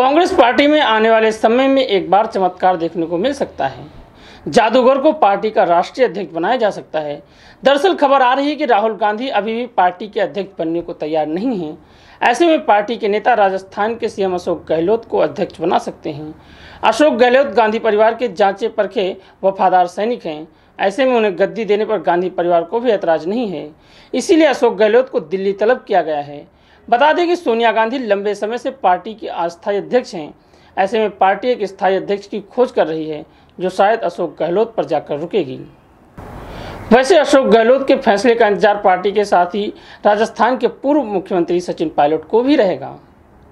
Congress party में आने वाले समय में एक बार चमत्कार देखने को मिल सकता है जादूगर को पार्टी का राष्ट्रीय अध्यक्ष बनाया जा सकता है दरअसल खबर आ रही है कि राहुल गांधी अभी भी पार्टी के अध्यक्ष बनने को तैयार नहीं हैं ऐसे में पार्टी के नेता राजस्थान के सीएम अशोक गहलोत को अध्यक्ष बना सकते हैं अशोक गहलोत गांधी परिवार के जांचे परखे वफादार सैनिक हैं ऐसे में उन्हें गद्दी देने पर गांधी परिवार को भी ऐतराज नहीं है इसीलिए अशोक गहलोत को दिल्ली तलब किया गया है बता दें कि सोनिया गांधी लंबे समय से पार्टी की अस्थायी अध्यक्ष हैं ऐसे में पार्टी एक स्थायी अध्यक्ष की खोज कर रही है जो शायद अशोक गहलोत पर जाकर रुकेगी वैसे अशोक गहलोत के फैसले का इंतजार पार्टी के साथ ही राजस्थान के पूर्व मुख्यमंत्री सचिन पायलट को भी रहेगा